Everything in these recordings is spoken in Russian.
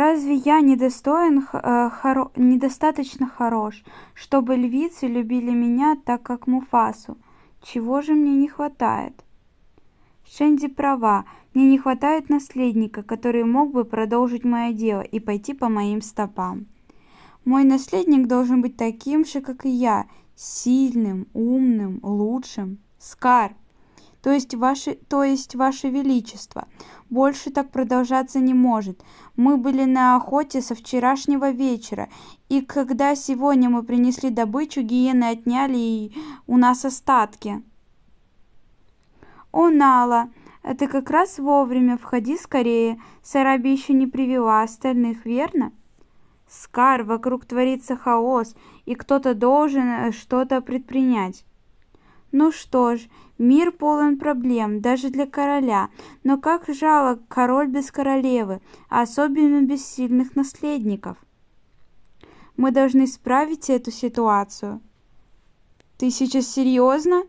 Разве я недостоин, э, хоро, недостаточно хорош, чтобы львицы любили меня так, как Муфасу? Чего же мне не хватает? Шенди права, мне не хватает наследника, который мог бы продолжить мое дело и пойти по моим стопам. Мой наследник должен быть таким же, как и я, сильным, умным, лучшим. Скар, то есть, ваше, то есть ваше величество. Больше так продолжаться не может. Мы были на охоте со вчерашнего вечера, и когда сегодня мы принесли добычу, гиены отняли и у нас остатки. О, Нала, это как раз вовремя, входи скорее. Сараби еще не привела остальных, верно? Скар, вокруг творится хаос, и кто-то должен э, что-то предпринять. Ну что ж, мир полон проблем, даже для короля. Но как жалок король без королевы, особенно без сильных наследников. Мы должны исправить эту ситуацию. Ты сейчас серьезно?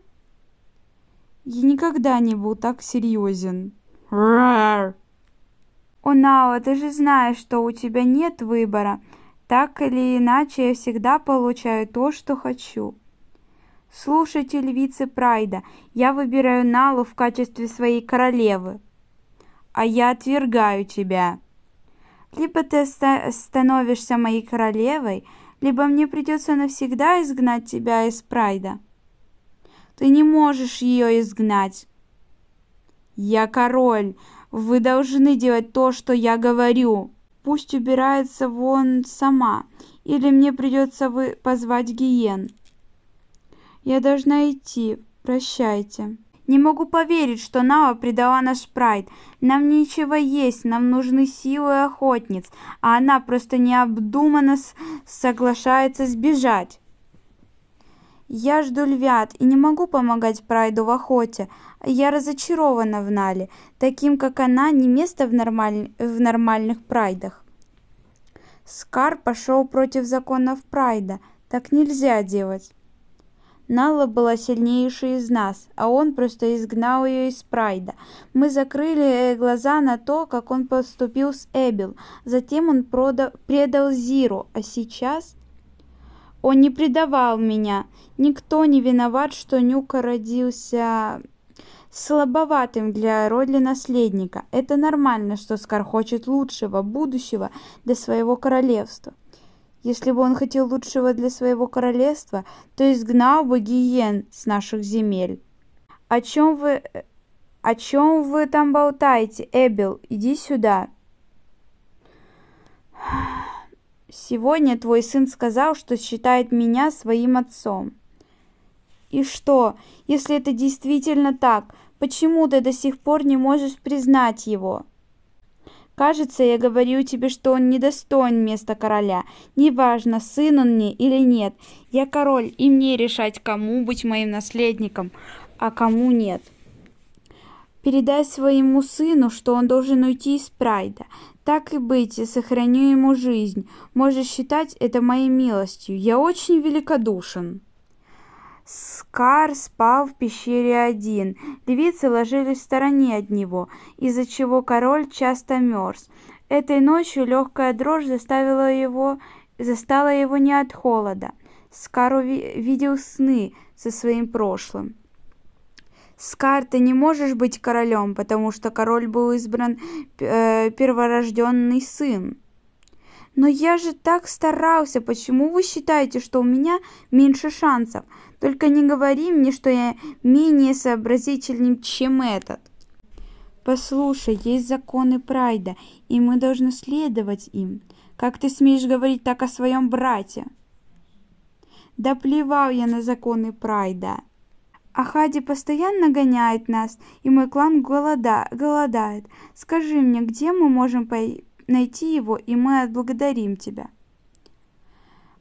Я никогда не был так серьезен. Рар! Онао, ты же знаешь, что у тебя нет выбора. Так или иначе, я всегда получаю то, что хочу. Слушайте, львицы Прайда, я выбираю Налу в качестве своей королевы. А я отвергаю тебя. Либо ты становишься моей королевой, либо мне придется навсегда изгнать тебя из Прайда. Ты не можешь ее изгнать. Я король. Вы должны делать то, что я говорю. Пусть убирается вон сама, или мне придется вы позвать Гиен. Я должна идти. Прощайте. Не могу поверить, что Нава предала наш прайд. Нам нечего есть, нам нужны силы охотниц, а она просто необдуманно соглашается сбежать. Я жду львят и не могу помогать прайду в охоте. Я разочарована в Нале. Таким, как она, не место в, нормаль... в нормальных прайдах. Скар пошел против законов прайда. Так нельзя делать. Нала была сильнейшей из нас, а он просто изгнал ее из Прайда. Мы закрыли э, глаза на то, как он поступил с Эбил. Затем он продал, предал Зиру, а сейчас... Он не предавал меня. Никто не виноват, что Нюка родился слабоватым для роли наследника. Это нормально, что Скар хочет лучшего будущего для своего королевства. Если бы он хотел лучшего для своего королевства, то изгнал бы гиен с наших земель. О чем вы... О чем вы там болтаете, Эбел? Иди сюда. Сегодня твой сын сказал, что считает меня своим отцом. И что, если это действительно так, почему ты до сих пор не можешь признать его? Кажется, я говорю тебе, что он недостоин места короля. Неважно, сын он мне или нет. Я король, и мне решать, кому быть моим наследником, а кому нет. Передай своему сыну, что он должен уйти из Прайда. Так и быть, я сохраню ему жизнь. Можешь считать это моей милостью. Я очень великодушен». Скар спал в пещере один. Львицы ложились в стороне от него, из-за чего король часто мерз. Этой ночью легкая дрожь заставила его, застала его не от холода. Скар увидел сны со своим прошлым. Скар, ты не можешь быть королем, потому что король был избран э, перворожденный сын. Но я же так старался, почему вы считаете, что у меня меньше шансов? Только не говори мне, что я менее сообразительным, чем этот. Послушай, есть законы Прайда, и мы должны следовать им. Как ты смеешь говорить так о своем брате? Да плевал я на законы Прайда. Ахади постоянно гоняет нас, и мой клан голода, голодает. Скажи мне, где мы можем по найти его, и мы отблагодарим тебя.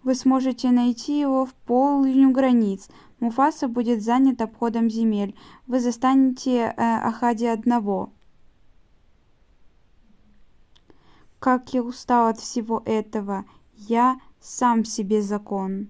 Вы сможете найти его в полню границ. Муфаса будет занят обходом земель. Вы застанете э, Ахади одного. Как я устал от всего этого. Я сам себе закон.